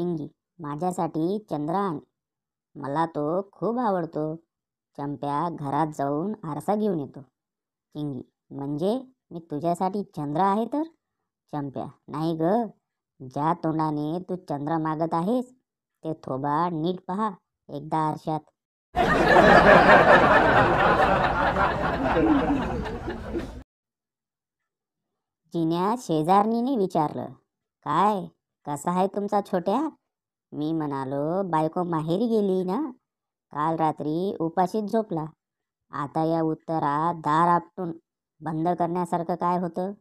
चिंगी माझ्यासाठी चंद्रान मला तो खूप आवडतो चंप्या घरात जाऊन आरसा घेऊन येतो चिंगी म्हणजे मी तुझ्यासाठी चंद्र आहे तर चंप्या नाही ग ज्या तोंडाने तू चंद्र मागत आहेस ते थोबा नीट पहा एकदा आरशात जिन्या शेजारणीने विचारलं काय कसा आहे तुमचा छोट्या मी म्हणालो बायको माहेरी गेली ना काल रात्री उपाशीत झोपला आता या उत्तरात दार आपटून बंद करण्यासारखं काय होतं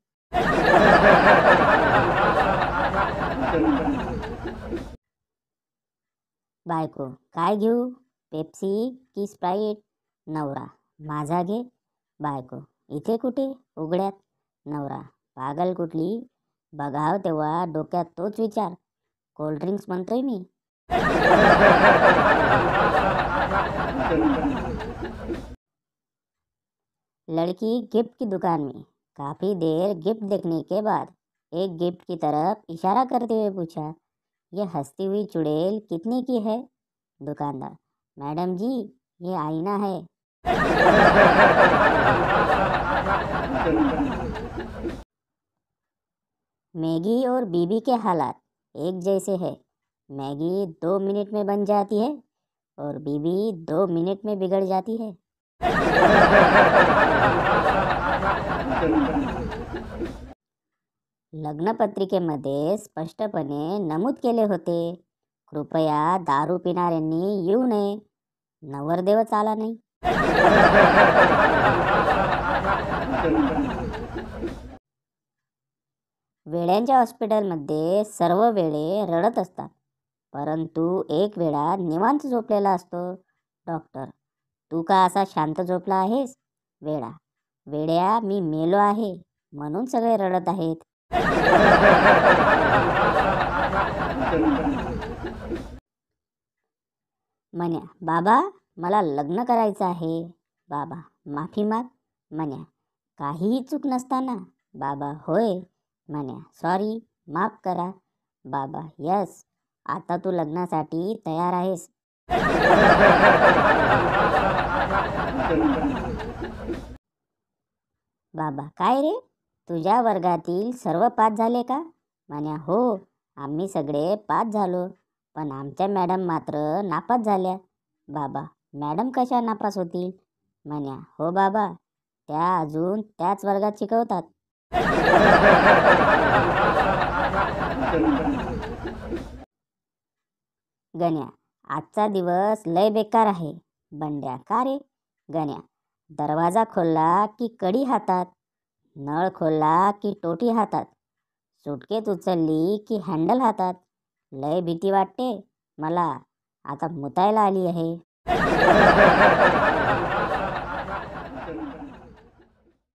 बायको काय घेऊ पेप्सी की स्प्राईट नवरा माझा घे बायको इथे कुठे उघड्यात नवरा पागल कुठली बघाव तेव्हा डोक्यात तोच विचार मन म्हणतोय मी लड़की गिफ्ट की दुकान में काफ़ी देर गिफ्ट देखने के बाद एक गिफ्ट की तरफ इशारा करते हुए पूछा ये हंसती हुई चुड़ैल कितने की है दुकानदार मैडम जी ये आईना है मैगी और बीबी के हालात एक जैसे है मैगी दो मिनट में बन जाती है और बीबी दो मिनट में बिगड़ जाती है लग्नपत्रिकेमध्ये स्पष्टपणे नमूद केले होते कृपया दारू पिणाऱ्यांनी येऊ नये नवरदेव चाला नाही वेळ्यांच्या हॉस्पिटलमध्ये सर्व वेळे रडत असतात परंतु एक वेळा निवांत झोपलेला असतो डॉक्टर तू का असा शांत झोपला आहेस वेळा वेड्या मी मेलो आहे म्हणून सगळे रडत आहेत म्हण्या बाबा मला लग्न करायचं आहे बाबा माफी माग म्हण्या काहीही चूक नसताना बाबा होय म्हण्या सॉरी माफ करा बाबा यस आता तू लग्नासाठी तयार आहेस बाबा काय रे तुझ्या वर्गातील सर्व पाच झाले का म्हण्या हो आम्ही सगळे पाच झालो पण आमच्या मॅडम मात्र नापास झाल्या बाबा मॅडम कशा नापास होतील म्हण्या हो बाबा त्या अजून त्याच वर्गात शिकवतात गण्या आजचा दिवस लय बेकार आहे बंड्या का रे गण्या दरवाजा खोलला की कडी हातात नळ खोलला की टोटी हातात सुटकेत उचलली की हँडल हातात लय भीती वाटते मला आता मुतायला आली आहे